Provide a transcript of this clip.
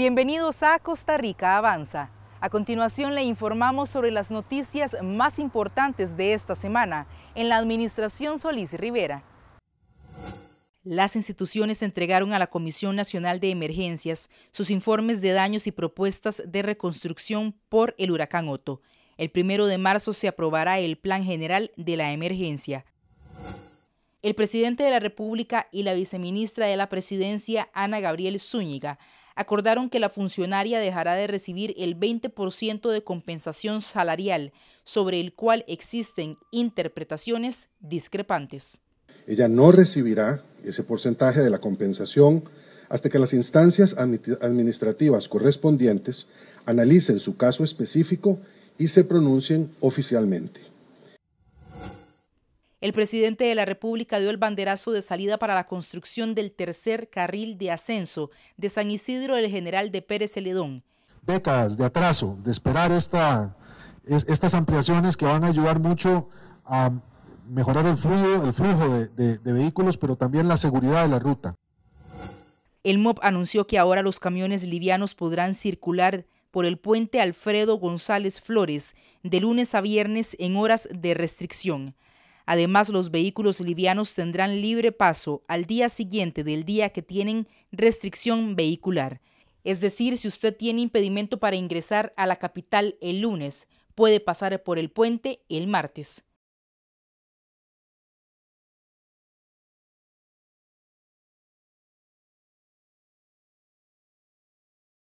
Bienvenidos a Costa Rica Avanza. A continuación le informamos sobre las noticias más importantes de esta semana en la Administración Solís Rivera. Las instituciones entregaron a la Comisión Nacional de Emergencias sus informes de daños y propuestas de reconstrucción por el huracán Otto. El primero de marzo se aprobará el Plan General de la Emergencia. El presidente de la República y la viceministra de la Presidencia, Ana Gabriel Zúñiga, acordaron que la funcionaria dejará de recibir el 20% de compensación salarial, sobre el cual existen interpretaciones discrepantes. Ella no recibirá ese porcentaje de la compensación hasta que las instancias administrativas correspondientes analicen su caso específico y se pronuncien oficialmente. El presidente de la República dio el banderazo de salida para la construcción del tercer carril de ascenso de San Isidro del General de Pérez Celedón. Décadas de atraso, de esperar estas ampliaciones que van a ayudar mucho a mejorar el flujo, de, de vehículos, pero también la seguridad de la ruta. El MOP anunció que ahora los camiones livianos podrán circular por el puente Alfredo González Flores de lunes a viernes en horas de restricción. Además, los vehículos livianos tendrán libre paso al día siguiente del día que tienen restricción vehicular. Es decir, si usted tiene impedimento para ingresar a la capital el lunes, puede pasar por el puente el martes.